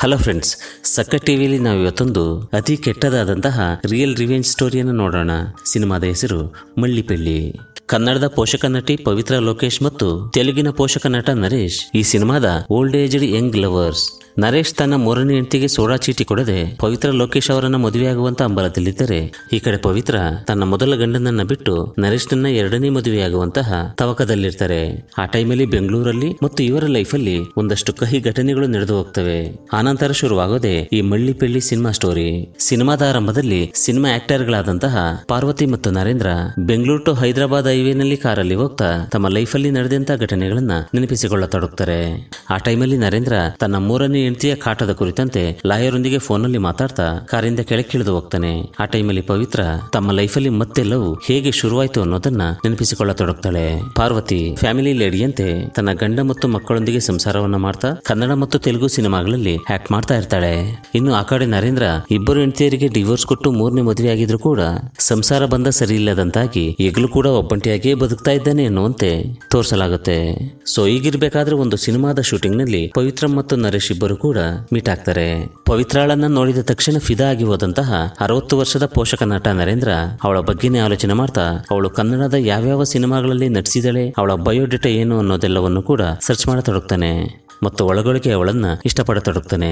hello friends ಸಕ್ಕ ಟಿವಿಯಲ್ಲಿ ನಾವು ಇವತ್ತೊಂದು ಅತಿ ಕೆಟ್ಟದಾದಂತಹ ರಿಯಲ್ ರಿವೆಂಜ್ ಸ್ಟೋರಿಯನ್ನು ನೋಡೋಣ ಸಿನಿಮಾದ ಹೆಸರು ಮಳ್ಳಿಪೆಳ್ಳಿ ಕನ್ನಡದ ಪೋಷಕ ನಟಿ ಪವಿತ್ರ ಲೋಕೇಶ್ ಮತ್ತು ತೆಲುಗಿನ ಪೋಷಕ ನಟ ನರೇಶ್ ಈ ಸಿನಿಮಾದ old aged young lovers Naresh ತನ್ನ ಮೂರನೇ ಹೆಂಡತಿಗೆ ಸೋಡಾ ಚೀಟಿ ಕೊಡದೆ ಪವಿತ್ರ ಲೋಕೇಶ್ ಅವರನ್ನ ಮದುವೆಯಾಗುವಂತ ಅಂಬಲದಲ್ಲಿದ್ದರೆ ಈ ಕಡೆ ಪವಿತ್ರ ತನ್ನ ಮೊದಲ ಗಂಡನನ್ನ ಬಿಟ್ಟು ನರೇಶ್ ನನ್ನ ಎರಡನೇ ಮದುವೆಯಾಗುವಂತಹ ತವಕದಲ್ಲಿರ್ತಾರೆ ಆ ಟೈಮಲ್ಲಿ ಬೆಂಗಳೂರಲ್ಲಿ ಮತ್ತು ಇವರ ಲೈಫಲ್ಲಿ ಒಂದಷ್ಟು ಕಹಿ ಘಟನೆಗಳು ನಡೆದು ಹೋಗ್ತವೆ ಆನಂತರ ಶುರುವಾಗೋದೆ ಈ ಮಳ್ಳಿ ಪೆಳ್ಳಿ ಸಿನಿಮಾ ಸ್ಟೋರಿ ಸಿನಿಮಾದ ಆರಂಭದಲ್ಲಿ ಸಿನಿಮಾ ಆಕ್ಟರ್ ಗಳಾದಂತಹ ಪಾರ್ವತಿ ಮತ್ತು ನರೇಂದ್ರ ಬೆಂಗಳೂರು ಟು ಹೈದರಾಬಾದ್ ಹೈವೇನಲ್ಲಿ ಕಾರಲ್ಲಿ ಹೋಗ್ತಾ ತಮ್ಮ ಲೈಫಲ್ಲಿ ನಡೆದಂತಹ ಘಟನೆಗಳನ್ನ ನೆನಪಿಸಿಕೊಳ್ಳತೊಡಗ್ತಾರೆ ಆ ಟೈಮಲ್ಲಿ ನರೇಂದ್ರ ತನ್ನ ಮೂರನೇ ಹೆಂಡತಿಯ ಕಾಟದ ಕುರಿತಂತೆ ಲಾಯರೊಂದಿಗೆ ಫೋನಲ್ಲಿ ಮಾತಾಡ್ತಾ ಕಾರಿಂದ ಕೆಳಕ್ಕಿಳಿದು ಹೋಗ್ತಾನೆ ಆ ಟೈಮಲ್ಲಿ ಪವಿತ್ರ ತಮ್ಮ ಲೈಫಲ್ಲಿ ಮತ್ತೆಲ್ಲವೂ ಹೇಗೆ ಶುರುವಾಯಿತು ಅನ್ನೋದನ್ನ ನೆನಪಿಸಿಕೊಳ್ಳತೊಡಗ್ತಾಳೆ ಪಾರ್ವತಿ ಫ್ಯಾಮಿಲಿ ಲೇಡಿಯಂತೆ ತನ್ನ ಗಂಡ ಮತ್ತು ಮಕ್ಕಳೊಂದಿಗೆ ಸಂಸಾರವನ್ನ ಮಾಡ್ತಾ ಕನ್ನಡ ಮತ್ತು ತೆಲುಗು ಸಿನಿಮಾಗಳಲ್ಲಿ ಆಕ್ಟ್ ಮಾಡ್ತಾ ಇರ್ತಾಳೆ ಇನ್ನು ಆ ಕಡೆ ನರೇಂದ್ರ ಇಬ್ಬರು ಹೆಂಡತಿಯರಿಗೆ ಡಿವೋರ್ಸ್ ಕೊಟ್ಟು ಮೂರನೇ ಮದುವೆ ಆಗಿದ್ರು ಕೂಡ ಸಂಸಾರ ಬಂದ ಸರಿ ಇಲ್ಲದಂತಾಗಿ ಈಗಲೂ ಕೂಡ ಒಬ್ಬಂಟಿಯಾಗಿಯೇ ಬದುಕ್ತಾ ಇದ್ದಾನೆ ಎನ್ನುವಂತೆ ತೋರಿಸಲಾಗುತ್ತೆ ಸೊ ಈಗಿರ್ಬೇಕಾದ್ರೆ ಒಂದು ಸಿನಿಮಾದ ಶೂಟಿಂಗ್ ನಲ್ಲಿ ಪವಿತ್ರ ಮತ್ತು ನರೇಶ್ ಇಬ್ಬರು ಕೂಡ ಮೀಟ್ ಆಗ್ತಾರೆ ಪವಿತ್ರಾಳನ್ನ ನೋಡಿದ ತಕ್ಷಣ ಫಿದಾ ಆಗಿ ಹೋದಂತಹ ಅರವತ್ತು ವರ್ಷದ ಪೋಷಕ ನಟ ನರೇಂದ್ರ ಅವಳ ಬಗ್ಗೆನೇ ಆಲೋಚನೆ ಮಾಡ್ತಾ ಅವಳು ಕನ್ನಡದ ಯಾವ್ಯಾವ ಸಿನಿಮಾಗಳಲ್ಲಿ ನಟಿಸಿದಳೆ ಅವಳ ಬಯೋಡೇಟಾ ಏನು ಅನ್ನೋದೆಲ್ಲವನ್ನು ಕೂಡ ಸರ್ಚ್ ಮಾಡತೊಡಗ್ತಾನೆ ಮತ್ತು ಒಳಗೊಳಗೆ ಅವಳನ್ನ ಇಷ್ಟಪಡತೊಡಗ್ತಾನೆ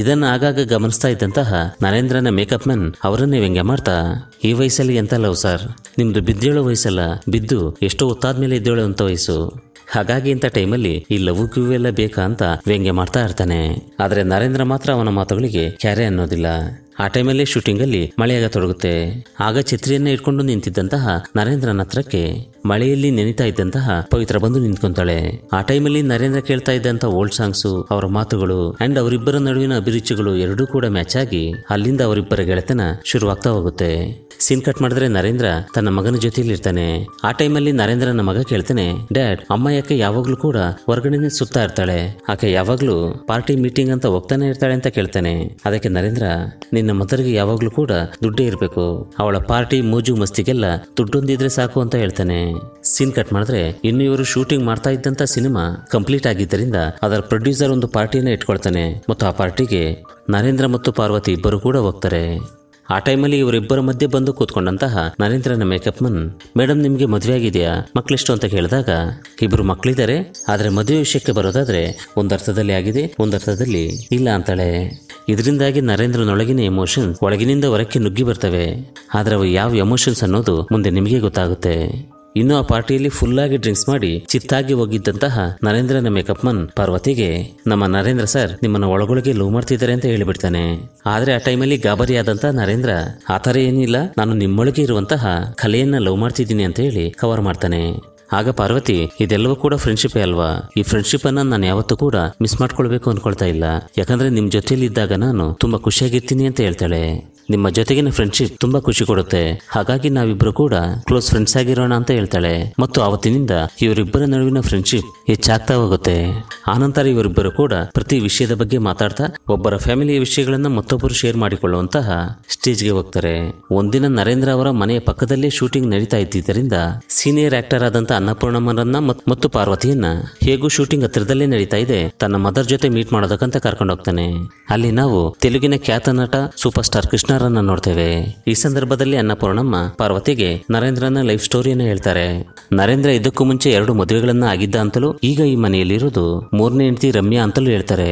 ಇದನ್ನ ಆಗಾಗ ಗಮನಿಸ್ತಾ ಇದ್ದಂತಹ ನರೇಂದ್ರನ ಮೇಕಪ್ ಮ್ಯಾನ್ ಅವರನ್ನೇ ವ್ಯಂಗ್ಯ ಮಾಡ್ತಾ ಈ ವಯಸ್ಸಲ್ಲಿ ಎಂತಲ್ಲವು ಸರ್ ನಿಮ್ದು ಬಿದ್ದೇಳು ವಯಸ್ಸಲ್ಲ ಬಿದ್ದು ಎಷ್ಟೋ ಒತ್ತಾದ್ಮೇಲೆ ಇದ್ದೇಳು ಅಂತ ವಯಸ್ಸು ಹಾಗಾಗಿ ಇಂಥ ಟೈಮಲ್ಲಿ ಈ ಲವ್ ಕ್ಯೂ ಎಲ್ಲ ಬೇಕಾ ಅಂತ ವ್ಯಂಗ್ಯ ಮಾಡ್ತಾ ಇರ್ತಾನೆ ಆದರೆ ನರೇಂದ್ರ ಮಾತ್ರ ಅವನ ಮಾತುಗಳಿಗೆ ಕ್ಯಾರೆ ಅನ್ನೋದಿಲ್ಲ ಆ ಟೈಮಲ್ಲಿ ಶೂಟಿಂಗಲ್ಲಿ ಮಳೆಯಾಗ ತೊಡಗುತ್ತೆ ಆಗ ಛತ್ರಿಯನ್ನ ಇಟ್ಕೊಂಡು ನಿಂತಿದ್ದಂತಹ ನರೇಂದ್ರನ ಹತ್ರಕ್ಕೆ ಮಳೆಯಲ್ಲಿ ನೆನಿತಾ ಇದ್ದಂತಹ ಪವಿತ್ರ ಬಂದು ನಿಂತ್ಕೊಂತಾಳೆ ಆ ಟೈಮಲ್ಲಿ ನರೇಂದ್ರ ಕೇಳ್ತಾ ಇದ್ದಂತ ಓಲ್ಡ್ ಸಾಂಗ್ಸ್ ಅವರ ಮಾತುಗಳು ಅಂಡ್ ಅವರಿಬ್ಬರ ನಡುವಿನ ಅಭಿರುಚಿಗಳು ಎರಡೂ ಕೂಡ ಮ್ಯಾಚ್ ಆಗಿ ಅಲ್ಲಿಂದ ಅವರಿಬ್ಬರ ಗೆಳೆತನ ಶುರುವಾಗ್ತಾ ಹೋಗುತ್ತೆ ಸೀನ್ ಕಟ್ ಮಾಡಿದ್ರೆ ನರೇಂದ್ರ ತನ್ನ ಮಗನ ಜೊತೆಯಲ್ಲಿ ಇರ್ತಾನೆ ಆ ಟೈಮಲ್ಲಿ ನರೇಂದ್ರನ ಮಗ ಕೇಳ್ತಾನೆ ಡ್ಯಾಡ್ ಅಮ್ಮ ಯಾಕೆ ಯಾವಾಗ್ಲೂ ಕೂಡ ಹೊರಗಡೆನೆ ಸುತ್ತಾ ಇರ್ತಾಳೆ ಆಕೆ ಯಾವಾಗ್ಲೂ ಪಾರ್ಟಿ ಮೀಟಿಂಗ್ ಅಂತ ಹೋಗ್ತಾನೆ ಇರ್ತಾಳೆ ಅಂತ ಕೇಳ್ತಾನೆ ಅದಕ್ಕೆ ನರೇಂದ್ರ ನಿನ್ನ ಮದರ್ಗೆ ಯಾವಾಗ್ಲೂ ಕೂಡ ದುಡ್ಡೇ ಇರಬೇಕು ಅವಳ ಪಾರ್ಟಿ ಮೋಜು ಮಸ್ತಿಗೆಲ್ಲ ದುಡ್ಡೊಂದಿದ್ರೆ ಸಾಕು ಅಂತ ಹೇಳ್ತಾನೆ ಸೀನ್ ಕಟ್ ಮಾಡಿದ್ರೆ ಇನ್ನು ಇವರು ಶೂಟಿಂಗ್ ಮಾಡ್ತಾ ಇದ್ದಂತ ಸಿನಿಮಾ ಕಂಪ್ಲೀಟ್ ಆಗಿದ್ದರಿಂದ ಅದರ ಪ್ರೊಡ್ಯೂಸರ್ ಒಂದು ಪಾರ್ಟಿಯನ್ನು ಇಟ್ಕೊಳ್ತಾನೆ ಮತ್ತು ಆ ಪಾರ್ಟಿಗೆ ನರೇಂದ್ರ ಮತ್ತು ಪಾರ್ವತಿ ಇಬ್ಬರು ಕೂಡ ಹೋಗ್ತಾರೆ ಆ ಟೈಮಲ್ಲಿ ಇವರಿಬ್ಬರ ಮಧ್ಯೆ ಬಂದು ಕೂತ್ಕೊಂಡಂತಹ ನರೇಂದ್ರನ ಮೇಕಪ್ ಮನ್ ಮೇಡಮ್ ನಿಮಗೆ ಮದುವೆ ಆಗಿದೆಯಾ ಮಕ್ಕಳೆಷ್ಟು ಅಂತ ಕೇಳಿದಾಗ ಇಬ್ಬರು ಮಕ್ಕಳಿದ್ದಾರೆ ಆದರೆ ಮದುವೆ ವಿಷಯಕ್ಕೆ ಬರೋದಾದ್ರೆ ಒಂದರ್ಥದಲ್ಲಿ ಆಗಿದೆ ಒಂದರ್ಥದಲ್ಲಿ ಇಲ್ಲ ಅಂತಾಳೆ ಇದರಿಂದಾಗಿ ನರೇಂದ್ರನೊಳಗಿನ ಎಮೋಷನ್ಸ್ ಒಳಗಿನಿಂದ ಹೊರಕ್ಕೆ ನುಗ್ಗಿ ಬರ್ತವೆ ಆದರೆ ಅವು ಯಾವ ಎಮೋಷನ್ಸ್ ಅನ್ನೋದು ಮುಂದೆ ನಿಮಗೆ ಗೊತ್ತಾಗುತ್ತೆ ಇನ್ನು ಆ ಪಾರ್ಟಿಯಲ್ಲಿ ಫುಲ್ ಆಗಿ ಡ್ರಿಂಕ್ಸ್ ಮಾಡಿ ಚಿತ್ತಾಗಿ ಹೋಗಿದ್ದಂತಹ ನರೇಂದ್ರನ ಮೇಕಪ್ ಮನ್ ಪಾರ್ವತಿಗೆ ನಮ್ಮ ನರೇಂದ್ರ ಸರ್ ನಿಮ್ಮನ್ನ ಒಳಗೊಳಗೆ ಲವ್ ಮಾಡ್ತಿದ್ದಾರೆ ಅಂತ ಹೇಳಿಬಿಡ್ತಾನೆ ಆದ್ರೆ ಆ ಟೈಮಲ್ಲಿ ಗಾಬರಿ ಆದಂತಹ ನರೇಂದ್ರ ಆತರ ಏನಿಲ್ಲ ನಾನು ನಿಮ್ಮೊಳಗೆ ಇರುವಂತಹ ಕಲೆಯನ್ನ ಲವ್ ಮಾಡ್ತಿದ್ದೀನಿ ಅಂತ ಹೇಳಿ ಕವರ್ ಮಾಡ್ತಾನೆ ಆಗ ಪಾರ್ವತಿ ಇದೆಲ್ಲವೂ ಕೂಡ ಫ್ರೆಂಡ್ಶಿಪ್ ಅಲ್ವಾ ಈ ಫ್ರೆಂಡ್ಶಿಪ್ ಅನ್ನ ನಾನು ಯಾವತ್ತೂ ಕೂಡ ಮಿಸ್ ಮಾಡ್ಕೊಳ್ಬೇಕು ಅನ್ಕೊಳ್ತಾ ಇಲ್ಲ ಯಾಕಂದ್ರೆ ನಿಮ್ ಜೊತೆಲಿ ಇದ್ದಾಗ ನಾನು ತುಂಬಾ ಖುಷಿಯಾಗಿರ್ತೀನಿ ಅಂತ ಹೇಳ್ತಾಳೆ ನಿಮ್ಮ ಜೊತೆಗಿನ ಫ್ರೆಂಡ್ಶಿಪ್ ತುಂಬಾ ಖುಷಿ ಕೊಡುತ್ತೆ ಹಾಗಾಗಿ ನಾವಿಬ್ರು ಕೂಡ ಕ್ಲೋಸ್ ಫ್ರೆಂಡ್ಸ್ ಆಗಿರೋಣ ಅಂತ ಹೇಳ್ತಾಳೆ ಮತ್ತು ಅವತ್ತಿನಿಂದ ಇವರಿಬ್ಬರ ನಡುವಿನ ಫ್ರೆಂಡ್ಶಿಪ್ ಹೆಚ್ಚಾಗ್ತಾ ಹೋಗುತ್ತೆ ಆನಂತರ ಇವರಿಬ್ಬರು ಕೂಡ ಪ್ರತಿ ವಿಷಯದ ಬಗ್ಗೆ ಮಾತಾಡ್ತಾ ಒಬ್ಬರ ಫ್ಯಾಮಿಲಿ ವಿಷಯಗಳನ್ನ ಮತ್ತೊಬ್ಬರು ಶೇರ್ ಮಾಡಿಕೊಳ್ಳುವಂತಹ ಗೆ ಹೋಗ್ತಾರೆ ಒಂದಿನ ನರೇಂದ್ರ ಅವರ ಮನೆಯ ಪಕ್ಕದಲ್ಲೇ ಶೂಟಿಂಗ್ ನಡೀತಾ ಇದ್ದಿದ್ದರಿಂದ ಸೀನಿಯರ್ ಆಕ್ಟರ್ ಆದಂತ ಅನ್ನಪೂರ್ಣಮ್ಮನನ್ನ ಮತ್ತು ಪಾರ್ವತಿಯನ್ನ ಹೇಗೂ ಶೂಟಿಂಗ್ ಹತ್ತಿರದಲ್ಲೇ ನಡೀತಾ ಇದೆ ತನ್ನ ಮದರ್ ಜೊತೆ ಮೀಟ್ ಮಾಡೋದಕ್ಕಂತ ಕರ್ಕೊಂಡು ಹೋಗ್ತಾನೆ ಅಲ್ಲಿ ನಾವು ತೆಲುಗಿನ ಖ್ಯಾತ ನಟ ಸೂಪರ್ ಸ್ಟಾರ್ ಕೃಷ್ಣ ಕೃಷ್ಣರನ್ನ ನೋಡ್ತೇವೆ ಈ ಸಂದರ್ಭದಲ್ಲಿ ಅನ್ನಪೂರ್ಣಮ್ಮ ಪಾರ್ವತಿಗೆ ನರೇಂದ್ರನ ಲೈಫ್ ಸ್ಟೋರಿಯನ್ನ ಹೇಳ್ತಾರೆ ನರೇಂದ್ರ ಇದಕ್ಕೂ ಮುಂಚೆ ಎರಡು ಮದುವೆಗಳನ್ನ ಆಗಿದ್ದ ಅಂತಲೂ ಈಗ ಈ ಮನೆಯಲ್ಲಿರೋದು ಮೂರನೇ ಹೆಂಡತಿ ರಮ್ಯಾ ಅಂತಲೂ ಹೇಳ್ತಾರೆ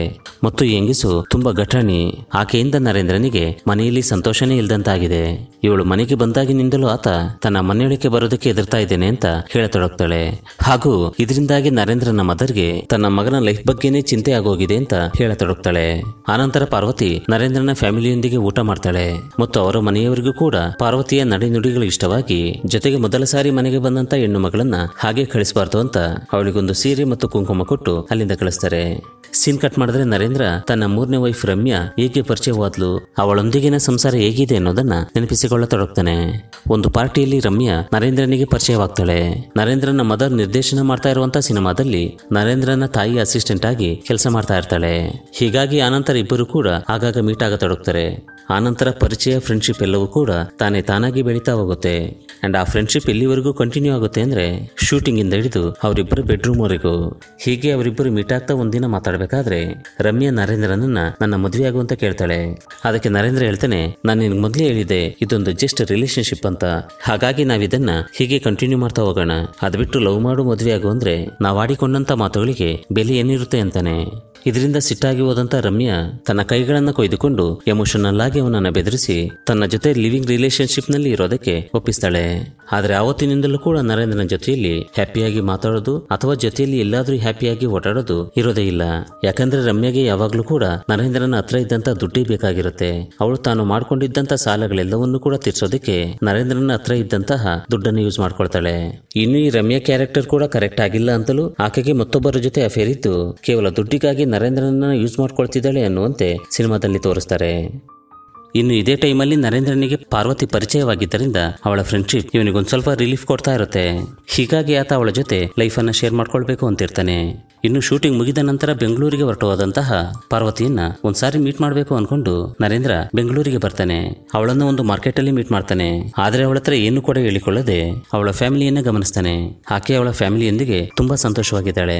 ಮತ್ತು ಈ ಹೆಂಗಿಸು ತುಂಬಾ ಘಟಣಿ ಆಕೆಯಿಂದ ನರೇಂದ್ರನಿಗೆ ಮನೆಯಲ್ಲಿ ಸಂತೋಷನೇ ಇಲ್ದಂತಾಗಿದೆ ಇವಳು ಮನೆಗೆ ಬಂದಾಗಿನಿಂದಲೂ ಆತ ತನ್ನ ಮನೆಯೊಳಕ್ಕೆ ಬರೋದಕ್ಕೆ ಎದುರ್ತಾ ಇದ್ದೇನೆ ಅಂತ ಹೇಳತೊಡಗ್ತಾಳೆ ಹಾಗೂ ಇದರಿಂದಾಗಿ ನರೇಂದ್ರನ ಮದರ್ಗೆ ತನ್ನ ಮಗನ ಲೈಫ್ ಬಗ್ಗೆನೇ ಚಿಂತೆ ಆಗೋಗಿದೆ ಅಂತ ಹೇಳತೊಡಗ್ತಾಳೆ ಆನಂತರ ಪಾರ್ವತಿ ನರೇಂದ್ರನ ಫ್ಯಾಮಿಲಿಯೊಂದಿಗೆ ಊಟ ಮಾಡ್ತಾಳೆ ಮತ್ತು ಅವರ ಮನೆಯವರಿಗೂ ಕೂಡ ಪಾರ್ವತಿಯ ನಡೆನುಡಿಗಳು ಇಷ್ಟವಾಗಿ ಜೊತೆಗೆ ಮೊದಲ ಸಾರಿ ಮನೆಗೆ ಬಂದಂತ ಹೆಣ್ಣು ಮಗಳನ್ನ ಹಾಗೆ ಕಳಿಸಬಾರ್ದು ಅಂತ ಅವಳಿಗೊಂದು ಸೀರೆ ಮತ್ತು ಕುಂಕುಮ ಕೊಟ್ಟು ಅಲ್ಲಿಂದ ಕಳಿಸ್ತಾರೆ ಸೀನ್ ಕಟ್ ಮಾಡಿದ್ರೆ ನರೇಂದ್ರ ತನ್ನ ಮೂರನೇ ವೈಫ್ ರಮ್ಯಾ ಏಕೆ ಪರಿಚಯವಾದ್ಲು ಅವಳೊಂದಿಗಿನ ಸಂಸಾರ ಹೇಗಿದೆ ಅನ್ನೋದನ್ನ ನೆನಪಿಸಿಕೊಳ್ಳತೊಡಗ್ತಾನೆ ಒಂದು ಪಾರ್ಟಿಯಲ್ಲಿ ರಮ್ಯಾ ನರೇಂದ್ರನಿಗೆ ಪರಿಚಯವಾಗ್ತಾಳೆ ನರೇಂದ್ರನ ಮದರ್ ನಿರ್ದೇಶನ ಮಾಡ್ತಾ ಇರುವಂತಹ ಸಿನಿಮಾದಲ್ಲಿ ನರೇಂದ್ರನ ತಾಯಿ ಅಸಿಸ್ಟೆಂಟ್ ಆಗಿ ಕೆಲಸ ಮಾಡ್ತಾ ಇರ್ತಾಳೆ ಹೀಗಾಗಿ ಆನಂತರ ಇಬ್ಬರು ಕೂಡ ಆಗಾಗ ಮೀಟ್ ಆಗ ಆಗತೊಡಗ್ತಾರೆ ಆನಂತರ ಪರಿಚಯ ಫ್ರೆಂಡ್ಶಿಪ್ ಎಲ್ಲವೂ ಕೂಡ ತಾನೇ ತಾನಾಗಿ ಬೆಳೀತಾ ಹೋಗುತ್ತೆ ಅಂಡ್ ಆ ಫ್ರೆಂಡ್ಶಿಪ್ ಎಲ್ಲಿವರೆಗೂ ಕಂಟಿನ್ಯೂ ಆಗುತ್ತೆ ಅಂದ್ರೆ ಶೂಟಿಂಗ್ ಇಂದ ಹಿಡಿದು ಅವರಿಬ್ಬರ ಬೆಡ್ರೂಮ್ವರೆಗೂ ಹೀಗೆ ಅವರಿಬ್ಬರು ಮೀಟ್ ಆಗ್ತಾ ಒಂದಿನ ಮಾತಾಡಬೇಕಾದ್ರೆ ರಮ್ಯಾ ನರೇಂದ್ರನನ್ನ ನನ್ನ ಮದುವೆ ಆಗುವಂತ ಕೇಳ್ತಾಳೆ ಅದಕ್ಕೆ ನರೇಂದ್ರ ಹೇಳ್ತಾನೆ ನಾನು ನಿನ್ಗೆ ಮೊದಲೇ ಹೇಳಿದೆ ಇದೊಂದು ಜಸ್ಟ್ ರಿಲೇಶನ್ಶಿಪ್ ಅಂತ ಹಾಗಾಗಿ ನಾವಿದನ್ನ ಹೀಗೆ ಕಂಟಿನ್ಯೂ ಮಾಡ್ತಾ ಹೋಗೋಣ ಅದು ಬಿಟ್ಟು ಲವ್ ಮಾಡು ಮದುವೆ ಆಗು ಅಂದ್ರೆ ನಾವು ಆಡಿಕೊಂಡಂತ ಮಾತುಗಳಿಗೆ ಬೆಲೆ ಏನಿರುತ್ತೆ ಅಂತಾನೆ ಇದರಿಂದ ಸಿಟ್ಟಾಗಿ ಹೋದಂತ ರಮ್ಯಾ ತನ್ನ ಕೈಗಳನ್ನ ಕೊಯ್ದುಕೊಂಡು ಎಮೋಷನಲ್ ಆಗಿ ಹಾಗೆ ಅವನನ್ನು ಬೆದರಿಸಿ ತನ್ನ ಜೊತೆ ಲಿವಿಂಗ್ ನಲ್ಲಿ ಇರೋದಕ್ಕೆ ಒಪ್ಪಿಸ್ತಾಳೆ ಆದರೆ ಆವತ್ತಿನಿಂದಲೂ ಕೂಡ ನರೇಂದ್ರನ ಜೊತೆಯಲ್ಲಿ ಹ್ಯಾಪಿಯಾಗಿ ಮಾತಾಡೋದು ಅಥವಾ ಜೊತೆಯಲ್ಲಿ ಎಲ್ಲಾದರೂ ಹ್ಯಾಪಿಯಾಗಿ ಓಡಾಡೋದು ಇರೋದೇ ಇಲ್ಲ ಯಾಕಂದ್ರೆ ರಮ್ಯಾಗೆ ಯಾವಾಗಲೂ ಕೂಡ ನರೇಂದ್ರನ ಹತ್ರ ಇದ್ದಂತ ದುಡ್ಡಿ ಬೇಕಾಗಿರುತ್ತೆ ಅವಳು ತಾನು ಮಾಡ್ಕೊಂಡಿದ್ದಂತ ಸಾಲಗಳೆಲ್ಲವನ್ನೂ ಕೂಡ ತೀರ್ಸೋದಕ್ಕೆ ನರೇಂದ್ರನ ಹತ್ರ ಇದ್ದಂತಹ ದುಡ್ಡನ್ನು ಯೂಸ್ ಮಾಡ್ಕೊಳ್ತಾಳೆ ಇನ್ನು ಈ ರಮ್ಯಾ ಕ್ಯಾರೆಕ್ಟರ್ ಕೂಡ ಕರೆಕ್ಟ್ ಆಗಿಲ್ಲ ಅಂತಲೂ ಆಕೆಗೆ ಮತ್ತೊಬ್ಬರ ಜೊತೆ ಅಫೇರ್ ಇದ್ದು ಕೇವಲ ದುಡ್ಡಿಗಾಗಿ ನರೇಂದ್ರನನ್ನ ಯೂಸ್ ಮಾಡ್ಕೊಳ್ತಿದ್ದಾಳೆ ಅನ್ನುವಂತೆ ಸಿನಿಮಾದಲ್ಲಿ ತೋರಿಸ್ತಾರೆ ಇನ್ನು ಇದೇ ಟೈಮಲ್ಲಿ ನರೇಂದ್ರನಿಗೆ ಪಾರ್ವತಿ ಪರಿಚಯವಾಗಿದ್ದರಿಂದ ಅವಳ ಫ್ರೆಂಡ್ಶಿಪ್ ಇವನಿಗೊಂದು ಸ್ವಲ್ಪ ರಿಲೀಫ್ ಕೊಡ್ತಾ ಇರುತ್ತೆ ಹೀಗಾಗಿ ಆತ ಅವಳ ಜೊತೆ ಲೈಫನ್ನು ಶೇರ್ ಮಾಡ್ಕೊಳ್ಬೇಕು ಅಂತಿರ್ತಾನೆ ಇನ್ನು ಶೂಟಿಂಗ್ ಮುಗಿದ ನಂತರ ಬೆಂಗಳೂರಿಗೆ ಹೊರಟುವಾದಂತಹ ಪಾರ್ವತಿಯನ್ನ ಒಂದ್ಸಾರಿ ಮೀಟ್ ಮಾಡಬೇಕು ಅನ್ಕೊಂಡು ನರೇಂದ್ರ ಬೆಂಗಳೂರಿಗೆ ಬರ್ತಾನೆ ಅವಳನ್ನು ಒಂದು ಮಾರ್ಕೆಟ್ ಅಲ್ಲಿ ಮೀಟ್ ಮಾಡ್ತಾನೆ ಆದರೆ ಅವಳ ಹತ್ರ ಏನು ಕೂಡ ಹೇಳಿಕೊಳ್ಳದೆ ಅವಳ ಫ್ಯಾಮಿಲಿಯನ್ನ ಗಮನಿಸ್ತಾನೆ ಆಕೆ ಅವಳ ಫ್ಯಾಮಿಲಿಯೊಂದಿಗೆ ತುಂಬಾ ಸಂತೋಷವಾಗಿದ್ದಾಳೆ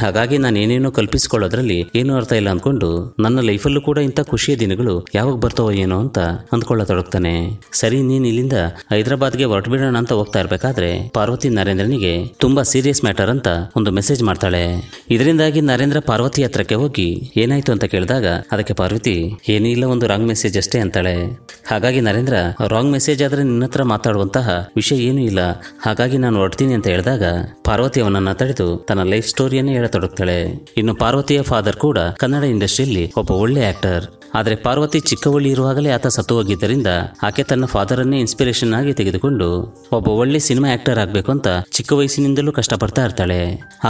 ಹಾಗಾಗಿ ನಾನು ಏನೇನೋ ಕಲ್ಪಿಸಿಕೊಳ್ಳೋದ್ರಲ್ಲಿ ಏನೂ ಅರ್ಥ ಇಲ್ಲ ಅಂದ್ಕೊಂಡು ನನ್ನ ಲೈಫಲ್ಲೂ ಕೂಡ ಇಂಥ ಖುಷಿಯ ದಿನಗಳು ಯಾವಾಗ ಬರ್ತಾವೋ ಏನೋ ಅಂತ ಅಂದ್ಕೊಳ್ಳತೊಡಗ್ತಾನೆ ಸರಿ ನೀನು ಇಲ್ಲಿಂದ ಹೈದರಾಬಾದ್ಗೆ ಹೊರಟುಬಿಡೋಣ ಅಂತ ಹೋಗ್ತಾ ಇರಬೇಕಾದ್ರೆ ಪಾರ್ವತಿ ನರೇಂದ್ರನಿಗೆ ತುಂಬಾ ಸೀರಿಯಸ್ ಮ್ಯಾಟರ್ ಅಂತ ಒಂದು ಮೆಸೇಜ್ ಮಾಡ್ತಾಳೆ ಇದರಿಂದಾಗಿ ನರೇಂದ್ರ ಪಾರ್ವತಿ ಹತ್ರಕ್ಕೆ ಹೋಗಿ ಏನಾಯ್ತು ಅಂತ ಕೇಳಿದಾಗ ಅದಕ್ಕೆ ಪಾರ್ವತಿ ಏನಿಲ್ಲ ಒಂದು ರಾಂಗ್ ಮೆಸೇಜ್ ಅಷ್ಟೇ ಅಂತಾಳೆ ಹಾಗಾಗಿ ನರೇಂದ್ರ ರಾಂಗ್ ಮೆಸೇಜ್ ಆದರೆ ನಿನ್ನ ಹತ್ರ ಮಾತಾಡುವಂತಹ ವಿಷಯ ಏನೂ ಇಲ್ಲ ಹಾಗಾಗಿ ನಾನು ಹೊಡ್ತೀನಿ ಅಂತ ಹೇಳಿದಾಗ ಪಾರ್ವತಿ ಅವನನ್ನ ತಡೆದು ತನ್ನ ಲೈಫ್ ಸ್ಟೋರಿಯನ್ನೇ ಹೇಳತೊಡಗ್ತಾಳೆ ಇನ್ನು ಪಾರ್ವತಿಯ ಫಾದರ್ ಕೂಡ ಕನ್ನಡ ಇಂಡಸ್ಟ್ರಿಯಲ್ಲಿ ಒಬ್ಬ ಒಳ್ಳೆ ಆಕ್ಟರ್ ಆದರೆ ಪಾರ್ವತಿ ಚಿಕ್ಕವಳ್ಳಿ ಇರುವಾಗಲೇ ಆತ ಸತ್ತು ಹೋಗಿದ್ದರಿಂದ ಆಕೆ ತನ್ನ ಫಾದರನ್ನೇ ಇನ್ಸ್ಪಿರೇಷನ್ ಆಗಿ ತೆಗೆದುಕೊಂಡು ಒಬ್ಬ ಒಳ್ಳೆ ಸಿನಿಮಾ ಆಕ್ಟರ್ ಆಗಬೇಕು ಅಂತ ಚಿಕ್ಕ ವಯಸ್ಸಿನಿಂದಲೂ ಕಷ್ಟಪಡ್ತಾ ಇರ್ತಾಳೆ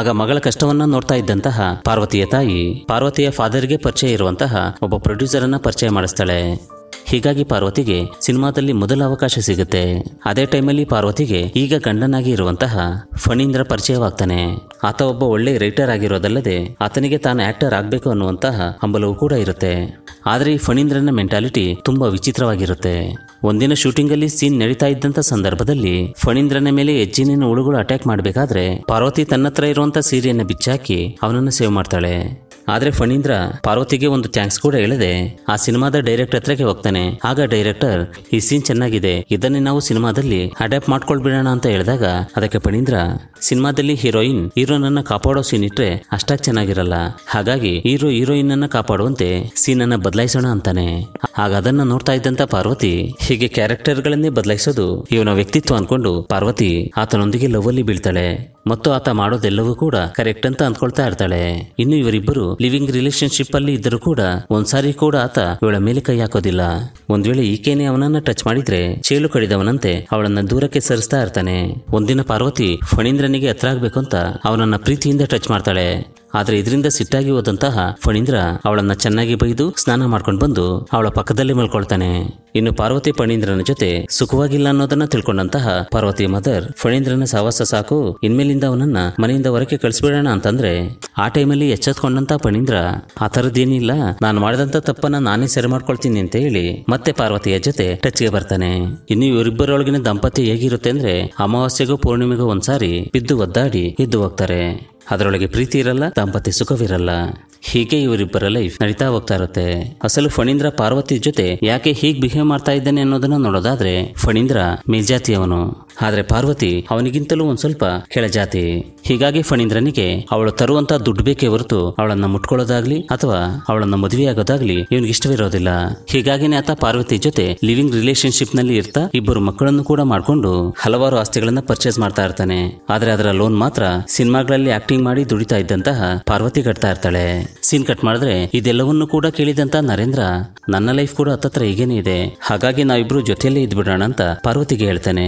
ಆಗ ಮಗಳ ಕಷ್ಟವನ್ನ ನೋಡ್ತಾ ಹೋಗ್ತಾ ಇದ್ದಂತಹ ಪಾರ್ವತಿಯ ತಾಯಿ ಪಾರ್ವತಿಯ ಫಾದರ್ಗೆ ಪರಿಚಯ ಇರುವಂತಹ ಒಬ್ಬ ಪ್ರೊಡ್ಯೂಸರ್ ಅನ್ನ ಪರಿಚಯ ಮಾಡಿಸ್ತಾಳೆ ಹೀಗಾಗಿ ಪಾರ್ವತಿಗೆ ಸಿನಿಮಾದಲ್ಲಿ ಮೊದಲ ಅವಕಾಶ ಸಿಗುತ್ತೆ ಅದೇ ಟೈಮಲ್ಲಿ ಪಾರ್ವತಿಗೆ ಈಗ ಗಂಡನಾಗಿ ಇರುವಂತಹ ಫಣೀಂದ್ರ ಪರಿಚಯವಾಗ್ತಾನೆ ಆತ ಒಬ್ಬ ಒಳ್ಳೆ ರೈಟರ್ ಆಗಿರೋದಲ್ಲದೆ ಆತನಿಗೆ ತಾನು ಆಕ್ಟರ್ ಆಗಬೇಕು ಅನ್ನುವಂತಹ ಹಂಬಲವೂ ಕೂಡ ಇರುತ್ತೆ ಆದರೆ ಈ ಫಣೀಂದ್ರನ ಮೆಂಟಾಲಿಟಿ ತುಂಬಾ ವಿಚಿತ್ರವಾಗಿರುತ್ತೆ ಒಂದಿನ ಶೂಟಿಂಗಲ್ಲಿ ಸೀನ್ ನಡೀತಾ ಇದ್ದಂತ ಸಂದರ್ಭದಲ್ಲಿ ಫಣೀಂದ್ರನ ಮೇಲೆ ಹೆಜ್ಜಿನ ಹುಳುಗಳು ಅಟ್ಯಾಕ್ ಮಾಡಬೇಕಾದ್ರೆ ಪಾರ್ವತಿ ತನ್ನತ್ರ ಇರುವಂತ ಸೀರೆಯನ್ನು ಬಿಚ್ಚಾಕಿ ಅವನನ್ನು ಸೇವ್ ಮಾಡ್ತಾಳೆ ಆದ್ರೆ ಫಣೀಂದ್ರ ಪಾರ್ವತಿಗೆ ಒಂದು ಥ್ಯಾಂಕ್ಸ್ ಕೂಡ ಹೇಳದೆ ಆ ಸಿನಿಮಾದ ಡೈರೆಕ್ಟರ್ ಹತ್ರಕ್ಕೆ ಹೋಗ್ತಾನೆ ಆಗ ಡೈರೆಕ್ಟರ್ ಈ ಸೀನ್ ಚೆನ್ನಾಗಿದೆ ಇದನ್ನೇ ನಾವು ಸಿನಿಮಾದಲ್ಲಿ ಅಡ್ಯಾಪ್ಟ್ ಮಾಡ್ಕೊಳ್ಬಿಡೋಣ ಅಂತ ಹೇಳಿದಾಗ ಅದಕ್ಕೆ ಫಣೀಂದ್ರ ಸಿನಿಮಾದಲ್ಲಿ ಹೀರೋಯಿನ್ ಹೀರೋನ್ ಅನ್ನ ಕಾಪಾಡೋ ಸೀನ್ ಇಟ್ಟರೆ ಅಷ್ಟಾಗಿ ಚೆನ್ನಾಗಿರಲ್ಲ ಹಾಗಾಗಿ ಹೀರೋ ಹೀರೋಯಿನ್ ಅನ್ನ ಕಾಪಾಡುವಂತೆ ಸೀನ್ ಅನ್ನ ಬದಲಾಯಿಸೋಣ ಅಂತಾನೆ ಆಗ ಅದನ್ನ ನೋಡ್ತಾ ಇದ್ದಂತ ಪಾರ್ವತಿ ಹೀಗೆ ಕ್ಯಾರೆಕ್ಟರ್ ಗಳನ್ನೇ ಬದಲಾಯಿಸೋದು ಇವನ ವ್ಯಕ್ತಿತ್ವ ಅನ್ಕೊಂಡು ಪಾರ್ವತಿ ಆತನೊಂದಿಗೆ ಲವ್ ಅಲ್ಲಿ ಬೀಳ್ತಾಳೆ ಮತ್ತು ಆತ ಮಾಡೋದೆಲ್ಲವೂ ಕೂಡ ಕರೆಕ್ಟ್ ಅಂತ ಅಂದ್ಕೊಳ್ತಾ ಇರ್ತಾಳೆ ಇನ್ನು ಇವರಿಬ್ಬರು ಲಿವಿಂಗ್ ರಿಲೇಶನ್ಶಿಪ್ ಅಲ್ಲಿ ಇದ್ದರೂ ಕೂಡ ಒಂದ್ಸಾರಿ ಕೂಡ ಆತ ಇವಳ ಮೇಲೆ ಕೈ ಹಾಕೋದಿಲ್ಲ ಒಂದ್ ವೇಳೆ ಈಕೆನೆ ಅವನನ್ನ ಟಚ್ ಮಾಡಿದ್ರೆ ಚೇಲು ಕಡಿದವನಂತೆ ಅವಳನ್ನ ದೂರಕ್ಕೆ ಸರಿಸ್ತಾ ಇರ್ತಾನೆ ಒಂದಿನ ಪಾರ್ವತಿ ಫಣೀಂದ್ರನಿಗೆ ಹತ್ರ ಆಗ್ಬೇಕು ಅಂತ ಅವನನ್ನ ಪ್ರೀತಿಯಿಂದ ಟಚ್ ಮಾಡ್ತಾಳೆ ಆದ್ರೆ ಇದರಿಂದ ಸಿಟ್ಟಾಗಿ ಹೋದಂತಹ ಫಣೀಂದ್ರ ಅವಳನ್ನ ಚೆನ್ನಾಗಿ ಬೈದು ಸ್ನಾನ ಮಾಡ್ಕೊಂಡು ಬಂದು ಅವಳ ಪಕ್ಕದಲ್ಲಿ ಮಲ್ಕೊಳ್ತಾನೆ ಇನ್ನು ಪಾರ್ವತಿ ಫಣೀಂದ್ರನ ಜೊತೆ ಸುಖವಾಗಿಲ್ಲ ಅನ್ನೋದನ್ನ ತಿಳ್ಕೊಂಡಂತಹ ಪಾರ್ವತಿ ಮದರ್ ಫಣೀಂದ್ರನ ಸಹವಾಸ ಸಾಕು ಇನ್ಮೇಲಿಂದ ಅವನನ್ನ ಮನೆಯಿಂದ ಹೊರಕ್ಕೆ ಕಳಿಸ್ಬಿಡೋಣ ಅಂತಂದ್ರೆ ಆ ಟೈಮಲ್ಲಿ ಎಚ್ಚೆತ್ಕೊಂಡಂತ ಫಣೀಂದ್ರ ಆ ಥರದ್ದೇನಿಲ್ಲ ನಾನು ಮಾಡಿದಂತ ತಪ್ಪನ್ನ ನಾನೇ ಸರಿ ಮಾಡ್ಕೊಳ್ತೀನಿ ಅಂತ ಹೇಳಿ ಮತ್ತೆ ಪಾರ್ವತಿಯ ಜೊತೆ ಟಚ್ಗೆ ಬರ್ತಾನೆ ಇನ್ನು ಇವರಿಬ್ಬರೊಳಗಿನ ದಂಪತಿ ಹೇಗಿರುತ್ತೆ ಅಂದ್ರೆ ಅಮಾವಾಸ್ಯೆಗೂ ಪೂರ್ಣಿಮೆಗೂ ಒಂದ್ಸಾರಿ ಬಿದ್ದು ಒದ್ದಾಡಿ ಎದ್ದು ಹೋಗ್ತಾರೆ ಅದರೊಳಗೆ ಪ್ರೀತಿ ಇರಲ್ಲ ದಾಂಪತ್ಯ ಸುಖವಿರಲ್ಲ ಹೀಗೆ ಇವರಿಬ್ಬರ ಲೈಫ್ ನಡೀತಾ ಹೋಗ್ತಾ ಇರುತ್ತೆ ಅಸಲು ಫಣೀಂದ್ರ ಪಾರ್ವತಿ ಜೊತೆ ಯಾಕೆ ಹೀಗ್ ಬಿಹೇವ್ ಮಾಡ್ತಾ ಇದ್ದಾನೆ ಅನ್ನೋದನ್ನ ನೋಡೋದಾದ್ರೆ ಫಣೀಂದ್ರ ಮೇಲ್ಜಾತಿಯವನು ಆದ್ರೆ ಪಾರ್ವತಿ ಅವನಿಗಿಂತಲೂ ಒಂದ್ ಸ್ವಲ್ಪ ಕೆಳಜಾತಿ ಹೀಗಾಗಿ ಫಣೀಂದ್ರನಿಗೆ ಅವಳು ತರುವಂತ ದುಡ್ಡು ಬೇಕೇ ಹೊರತು ಅವಳನ್ನ ಮುಟ್ಕೊಳ್ಳೋದಾಗ್ಲಿ ಅಥವಾ ಅವಳನ್ನ ಮದುವೆ ಆಗೋದಾಗ್ಲಿ ಇವನಿಗೆ ಇಷ್ಟವಿರೋದಿಲ್ಲ ಹೀಗಾಗಿನೇ ಆತ ಪಾರ್ವತಿ ಜೊತೆ ಲಿವಿಂಗ್ ರಿಲೇಶನ್ಶಿಪ್ ನಲ್ಲಿ ಇರ್ತಾ ಇಬ್ಬರು ಮಕ್ಕಳನ್ನು ಕೂಡ ಮಾಡ್ಕೊಂಡು ಹಲವಾರು ಆಸ್ತಿಗಳನ್ನ ಪರ್ಚೇಸ್ ಮಾಡ್ತಾ ಇರ್ತಾನೆ ಆದ್ರೆ ಅದರ ಲೋನ್ ಮಾತ್ರ ಸಿನಿಮಾಗಳಲ್ಲಿ ಆಕ್ಟಿಂಗ್ ಮಾಡಿ ದುಡಿತಾ ಇದ್ದಂತಹ ಪಾರ್ವತಿ ಕಟ್ತಾ ಇರ್ತಾಳೆ ಸೀನ್ ಕಟ್ ಮಾಡಿದ್ರೆ ಇದೆಲ್ಲವನ್ನೂ ಕೂಡ ಕೇಳಿದಂತ ನರೇಂದ್ರ ನನ್ನ ಲೈಫ್ ಕೂಡ ಹತ್ತತ್ರ ಹೀಗೇನೆ ಇದೆ ಹಾಗಾಗಿ ನಾವಿಬ್ರು ಜೊತೆಯಲ್ಲೇ ಇದ್ಬಿಡೋಣ ಅಂತ ಪಾರ್ವತಿಗೆ ಹೇಳ್ತಾನೆ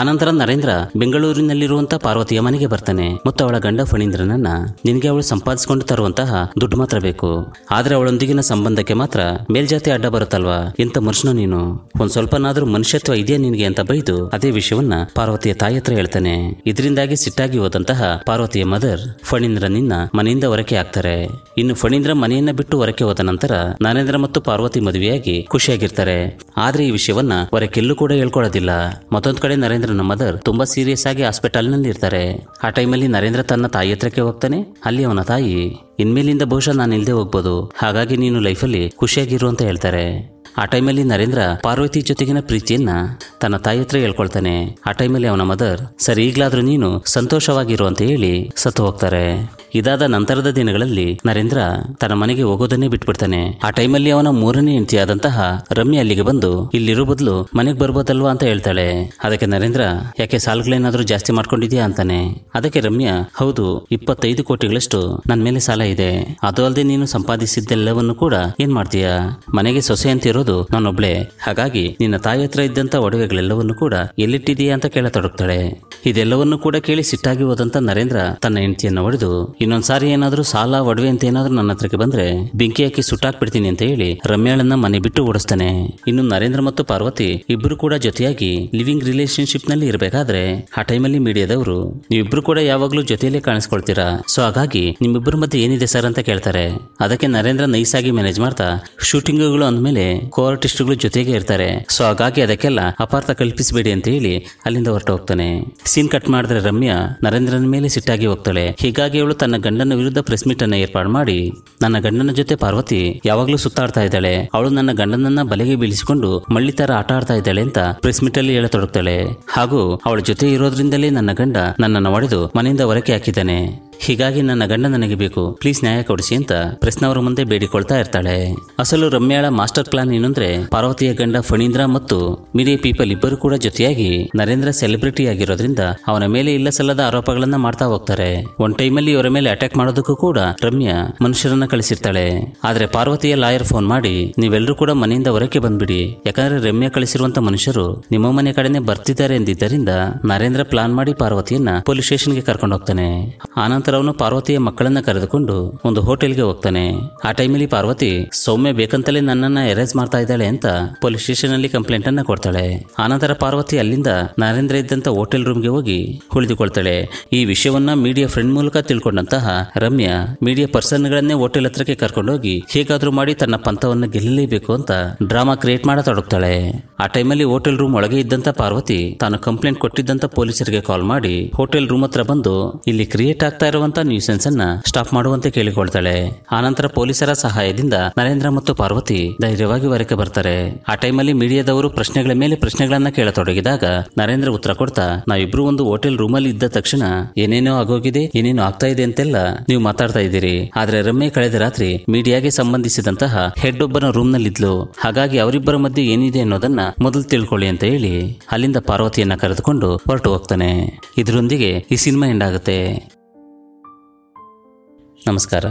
ಆನಂತರ ನರೇಂದ್ರ ಬೆಂಗಳೂರಿನಲ್ಲಿರುವಂತಹ ಪಾರ್ವತಿಯ ಮನೆಗೆ ಬರ್ತಾನೆ ಮತ್ತು ಅವಳ ಗಂಡ ಫಣೀಂದ್ರನನ್ನ ನಿನಗೆ ಅವಳು ಸಂಪಾದಿಸಿಕೊಂಡು ತರುವಂತಹ ದುಡ್ಡು ಮಾತ್ರ ಬೇಕು ಆದ್ರೆ ಅವಳೊಂದಿಗಿನ ಸಂಬಂಧಕ್ಕೆ ಮಾತ್ರ ಮೇಲ್ಜಾತಿ ಅಡ್ಡ ಬರುತ್ತಲ್ವಾ ಎಂತ ಮನುಷ್ಯನು ನೀನು ಒಂದ್ ಸ್ವಲ್ಪನಾದ್ರೂ ಮನುಷ್ಯತ್ವ ಇದೆಯಾ ನಿನಗೆ ಅಂತ ಬೈದು ಅದೇ ವಿಷಯವನ್ನ ಪಾರ್ವತಿಯ ತಾಯಿ ಹತ್ರ ಹೇಳ್ತಾನೆ ಇದರಿಂದಾಗಿ ಸಿಟ್ಟಾಗಿ ಹೋದಂತಹ ಪಾರ್ವತಿಯ ಮದರ್ ನಿನ್ನ ಮನೆಯಿಂದ ಹೊರಕೆ ಹಾಕ್ತಾರೆ ಇನ್ನು ಫಣೀಂದ್ರ ಮನೆಯನ್ನ ಬಿಟ್ಟು ಹೊರಕ್ಕೆ ಹೋದ ನಂತರ ನರೇಂದ್ರ ಮತ್ತು ಪಾರ್ವತಿ ಮದುವೆಯಾಗಿ ಖುಷಿಯಾಗಿರ್ತಾರೆ ಆದ್ರೆ ಈ ವಿಷಯವನ್ನ ಹೊರಕೆಲ್ಲೂ ಕೂಡ ಹೇಳ್ಕೊಳ್ಳೋದಿಲ್ಲ ಮತ್ತೊಂದ್ ಕಡೆ ನರೇಂದ್ರನ ಮದರ್ ತುಂಬಾ ಸೀರಿಯಸ್ ಆಗಿ ಹಾಸ್ಪಿಟಲ್ ನಲ್ಲಿ ಇರ್ತಾರೆ ಆ ಟೈಮಲ್ಲಿ ನರೇಂದ್ರ ತನ್ನ ತಾಯಿ ಹತ್ರಕ್ಕೆ ಹೋಗ್ತಾನೆ ಅಲ್ಲಿ ಅವನ ತಾಯಿ ಇನ್ಮೇಲಿಂದ ಬಹುಶಃ ನಾನು ಇಲ್ಲದೆ ಹೋಗ್ಬೋದು ಹಾಗಾಗಿ ನೀನು ಲೈಫಲ್ಲಿ ಖುಷಿಯಾಗಿರು ಅಂತ ಹೇಳ್ತಾರೆ ಆ ಟೈಮಲ್ಲಿ ನರೇಂದ್ರ ಪಾರ್ವತಿ ಜೊತೆಗಿನ ಪ್ರೀತಿಯನ್ನ ತನ್ನ ತಾಯಿ ಹತ್ರ ಹೇಳ್ಕೊಳ್ತಾನೆ ಆ ಟೈಮಲ್ಲಿ ಅವನ ಮದರ್ ಸರಿ ಈಗ್ಲಾದ್ರೂ ನೀನು ಸಂತೋಷವಾಗಿರು ಅಂತ ಹೇಳಿ ಸತ್ತು ಹೋಗ್ತಾರೆ ಇದಾದ ನಂತರದ ದಿನಗಳಲ್ಲಿ ನರೇಂದ್ರ ತನ್ನ ಮನೆಗೆ ಹೋಗೋದನ್ನೇ ಬಿಟ್ಬಿಡ್ತಾನೆ ಆ ಟೈಮಲ್ಲಿ ಅವನ ಮೂರನೇ ಹೆಂಡತಿಯಾದಂತಹ ರಮ್ಯ ಅಲ್ಲಿಗೆ ಬಂದು ಇಲ್ಲಿರೋ ಬದಲು ಮನೆಗೆ ಬರ್ಬೋದಲ್ವಾ ಅಂತ ಹೇಳ್ತಾಳೆ ಅದಕ್ಕೆ ನರೇಂದ್ರ ಯಾಕೆ ಸಾಲಗಳೇನಾದ್ರೂ ಜಾಸ್ತಿ ಮಾಡ್ಕೊಂಡಿದ್ಯಾ ಅಂತಾನೆ ಅದಕ್ಕೆ ರಮ್ಯಾ ಹೌದು ಇಪ್ಪತ್ತೈದು ಕೋಟಿಗಳಷ್ಟು ನನ್ನ ಮೇಲೆ ಸಾಲ ಇದೆ ಅದು ಅಲ್ಲದೆ ನೀನು ಸಂಪಾದಿಸಿದ್ದೆಲ್ಲವನ್ನು ಕೂಡ ಏನ್ ಮಾಡ್ತೀಯಾ ಮನೆಗೆ ಸೊಸೆ ಅಂತಿರೋ ಇರೋದು ನಾನೊಬ್ಳೆ ಹಾಗಾಗಿ ನಿನ್ನ ತಾಯಿ ಹತ್ರ ಇದ್ದಂತ ಒಡವೆಗಳೆಲ್ಲವನ್ನು ಕೂಡ ಎಲ್ಲಿಟ್ಟಿದೆಯಾ ಅಂತ ಕೇಳತೊಡಗ್ತಾಳೆ ಇದೆಲ್ಲವನ್ನು ಕೂಡ ಕೇಳಿ ಸಿಟ್ಟಾಗಿ ಹೋದಂತ ನರೇಂದ್ರ ತನ್ನ ಹೆಂಡತಿಯನ್ನು ಹೊಡೆದು ಇನ್ನೊಂದ್ಸಾರಿ ಏನಾದ್ರೂ ಸಾಲ ಒಡವೆ ಅಂತ ಏನಾದ್ರೂ ನನ್ನ ಹತ್ರಕ್ಕೆ ಬಂದ್ರೆ ಬೆಂಕಿ ಹಾಕಿ ಬಿಡ್ತೀನಿ ಅಂತ ಹೇಳಿ ರಮ್ಯಾಳನ್ನ ಮನೆ ಬಿಟ್ಟು ಓಡಿಸ್ತಾನೆ ಇನ್ನು ನರೇಂದ್ರ ಮತ್ತು ಪಾರ್ವತಿ ಇಬ್ರು ಕೂಡ ಜೊತೆಯಾಗಿ ಲಿವಿಂಗ್ ರಿಲೇಶನ್ಶಿಪ್ ನಲ್ಲಿ ಇರಬೇಕಾದ್ರೆ ಆ ಟೈಮಲ್ಲಿ ಮೀಡಿಯಾದವರು ನೀವಿಬ್ರು ಕೂಡ ಯಾವಾಗ್ಲೂ ಜೊತೆಯಲ್ಲೇ ಕಾಣಿಸ್ಕೊಳ್ತೀರಾ ಸೊ ಹಾಗಾಗಿ ನಿಮ್ಮಿಬ್ಬರ ಮಧ್ಯೆ ಏನಿದೆ ಸರ್ ಅಂತ ಕೇಳ್ತಾರೆ ಅದಕ್ಕೆ ನರೇಂದ್ರ ನೈಸ್ ಆಗಿ ಮ್ಯಾನೇಜ್ ಮಾಡ್ತಾ ಶೂಟಿಂಗ್ಗಳು ಅಂದಮೇಲೆ ಕೋಆರ್ಟಿಸ್ಟ್ಗಳು ಜೊತೆಗೆ ಇರ್ತಾರೆ ಸೊ ಹಾಗಾಗಿ ಅದಕ್ಕೆಲ್ಲ ಅಪಾರ್ಥ ಕಲ್ಪಿಸಬೇಡಿ ಅಂತ ಹೇಳಿ ಅಲ್ಲಿಂದ ಹೊರಟು ಹೋಗ್ತಾನೆ ಸೀನ್ ಕಟ್ ಮಾಡಿದ್ರೆ ರಮ್ಯಾ ನರೇಂದ್ರನ ಮೇಲೆ ಸಿಟ್ಟಾಗಿ ಹೋಗ್ತಾಳೆ ಹೀಗಾಗಿ ಅವಳು ತನ್ನ ಗಂಡನ ವಿರುದ್ಧ ಪ್ರೆಸ್ ಮೀಟ್ ಅನ್ನ ಏರ್ಪಾಡು ಮಾಡಿ ನನ್ನ ಗಂಡನ ಜೊತೆ ಪಾರ್ವತಿ ಯಾವಾಗಲೂ ಸುತ್ತಾಡ್ತಾ ಇದ್ದಾಳೆ ಅವಳು ನನ್ನ ಗಂಡನನ್ನ ಬಲೆಗೆ ಬೀಳಿಸಿಕೊಂಡು ಮಳ್ಳಿ ತರ ಆಟ ಆಡ್ತಾ ಇದ್ದಾಳೆ ಅಂತ ಪ್ರೆಸ್ ಮೀಟ್ ಅಲ್ಲಿ ಹೇಳತೊಡಗ್ತಾಳೆ ಹಾಗೂ ಅವಳ ಜೊತೆ ಇರೋದ್ರಿಂದಲೇ ನನ್ನ ಗಂಡ ನನ್ನನ್ನು ಒಡೆದು ಮನೆಯಿಂದ ಹೊರಕೆ ಹಾಕಿದ್ದಾನೆ ಹೀಗಾಗಿ ನನ್ನ ಗಂಡ ನನಗೆ ಬೇಕು ಪ್ಲೀಸ್ ನ್ಯಾಯ ಕೊಡಿಸಿ ಅಂತ ಪ್ರಶ್ನವರ ಮುಂದೆ ಬೇಡಿಕೊಳ್ತಾ ಇರ್ತಾಳೆ ಅಸಲು ರಮ್ಯಾಳ ಮಾಸ್ಟರ್ ಪ್ಲಾನ್ ಏನಂದ್ರೆ ಪಾರ್ವತಿಯ ಗಂಡ ಫಣೀಂದ್ರ ಮತ್ತು ಮಿರಿಯ ಪೀಪಲ್ ಇಬ್ಬರು ಕೂಡ ಜೊತೆಯಾಗಿ ನರೇಂದ್ರ ಸೆಲೆಬ್ರಿಟಿ ಆಗಿರೋದ್ರಿಂದ ಅವನ ಮೇಲೆ ಇಲ್ಲ ಸಲ್ಲದ ಆರೋಪಗಳನ್ನ ಮಾಡ್ತಾ ಹೋಗ್ತಾರೆ ಒನ್ ಟೈಮಲ್ಲಿ ಇವರ ಮೇಲೆ ಅಟ್ಯಾಕ್ ಮಾಡೋದಕ್ಕೂ ಕೂಡ ರಮ್ಯಾ ಮನುಷ್ಯರನ್ನ ಕಳಿಸಿರ್ತಾಳೆ ಆದ್ರೆ ಪಾರ್ವತಿಯ ಲಾಯರ್ ಫೋನ್ ಮಾಡಿ ನೀವೆಲ್ಲರೂ ಕೂಡ ಮನೆಯಿಂದ ಹೊರಕ್ಕೆ ಬಂದ್ಬಿಡಿ ಯಾಕಂದ್ರೆ ರಮ್ಯಾ ಕಳಿಸಿರುವಂತ ಮನುಷ್ಯರು ನಿಮ್ಮ ಮನೆ ಕಡೆನೆ ಬರ್ತಿದ್ದಾರೆ ಎಂದಿದ್ದರಿಂದ ನರೇಂದ್ರ ಪ್ಲಾನ್ ಮಾಡಿ ಪಾರ್ವತಿಯನ್ನ ಪೊಲೀಸ್ ಸ್ಟೇಷನ್ಗೆ ಕರ್ಕೊಂಡು ಹೋಗ್ತಾನೆ ಆನಂತರ ಅವನು ಪಾರ್ವತಿಯ ಮಕ್ಕಳನ್ನ ಕರೆದುಕೊಂಡು ಒಂದು ಹೋಟೆಲ್ಗೆ ಹೋಗ್ತಾನೆ ಆ ಟೈಮಲ್ಲಿ ಪಾರ್ವತಿ ಸೌಮ್ಯ ಬೇಕಂತಲೇ ನನ್ನನ್ನ ಎರೇಸ್ ಮಾಡ್ತಾ ಇದ್ದಾಳೆ ಅಂತ ಪೊಲೀಸ್ ಸ್ಟೇಷನ್ ಅಲ್ಲಿ ಕಂಪ್ಲೇಂಟ್ ಅನ್ನ ಕೊಡ್ತಾಳೆ ಆನಂತರ ಪಾರ್ವತಿ ಅಲ್ಲಿಂದ ನರೇಂದ್ರ ಇದ್ದಂತ ಹೋಟೆಲ್ ರೂಮ್ಗೆ ಹೋಗಿ ಉಳಿದುಕೊಳ್ತಾಳೆ ಈ ವಿಷಯವನ್ನ ಮೀಡಿಯಾ ಫ್ರೆಂಡ್ ಮೂಲಕ ತಿಳ್ಕೊಂಡಂತಹ ರಮ್ಯಾ ಮೀಡಿಯಾ ಪರ್ಸನ್ ಗಳನ್ನೇ ಹೋಟೆಲ್ ಹತ್ರಕ್ಕೆ ಕರ್ಕೊಂಡೋಗಿ ಹೇಗಾದ್ರೂ ಮಾಡಿ ತನ್ನ ಪಂಥವನ್ನು ಗೆಲ್ಲಲೇಬೇಕು ಅಂತ ಡ್ರಾಮಾ ಕ್ರಿಯೇಟ್ ಮಾಡತೊಡಗ್ತಾಳೆ ಆ ಟೈಮಲ್ಲಿ ಹೋಟೆಲ್ ರೂಮ್ ಒಳಗೆ ಇದ್ದಂತ ಪಾರ್ವತಿ ತಾನು ಕಂಪ್ಲೇಂಟ್ ಕೊಟ್ಟಿದ್ದಂತ ಪೊಲೀಸರಿಗೆ ಕಾಲ್ ಮಾಡಿ ಹೋಟೆಲ್ ರೂಮ್ ಹತ್ರ ಬಂದು ಇಲ್ಲಿ ಕ್ರಿಯೇಟ್ ಆಗ್ತಾ ಇರುವಂತ ನ್ಯೂಸೆನ್ಸ್ ಅನ್ನ ಸ್ಟಾಪ್ ಮಾಡುವಂತೆ ಕೇಳಿಕೊಳ್ತಾಳೆ ಆನಂತರ ಪೊಲೀಸರ ಸಹಾಯದಿಂದ ನರೇಂದ್ರ ಮತ್ತು ಪಾರ್ವತಿ ಧೈರ್ಯವಾಗಿ ಹೊರಕ್ಕೆ ಬರ್ತಾರೆ ಆ ಟೈಮಲ್ಲಿ ಮೀಡಿಯಾದವರು ಪ್ರಶ್ನೆಗಳ ಮೇಲೆ ಪ್ರಶ್ನೆಗಳನ್ನ ಕೇಳತೊಡಗಿದಾಗ ನರೇಂದ್ರ ಉತ್ತರ ಕೊಡ್ತಾ ನಾವಿಬ್ರು ಒಂದು ಹೋಟೆಲ್ ರೂಮ್ ಅಲ್ಲಿ ಇದ್ದ ತಕ್ಷಣ ಏನೇನೋ ಆಗೋಗಿದೆ ಏನೇನೋ ಆಗ್ತಾ ಇದೆ ಅಂತೆಲ್ಲ ನೀವು ಮಾತಾಡ್ತಾ ಇದ್ದೀರಿ ಆದ್ರೆ ರಮ್ಮೆ ಕಳೆದ ರಾತ್ರಿ ಮೀಡಿಯಾಗೆ ಸಂಬಂಧಿಸಿದಂತಹ ಹೆಡ್ ಒಬ್ಬನ ರೂಮ್ ಇದ್ಲು ಹಾಗಾಗಿ ಅವರಿಬ್ಬರ ಮಧ್ಯೆ ಏನಿದೆ ಅನ್ನೋದನ್ನ ಮೊದಲು ತಿಳ್ಕೊಳ್ಳಿ ಅಂತ ಹೇಳಿ ಅಲ್ಲಿಂದ ಪಾರ್ವತಿಯನ್ನ ಕರೆದುಕೊಂಡು ಹೊರಟು ಹೋಗ್ತಾನೆ ಇದರೊಂದಿಗೆ ಈ ಸಿನಿಮಾ ಎಂಡ್ ನಮಸ್ಕಾರ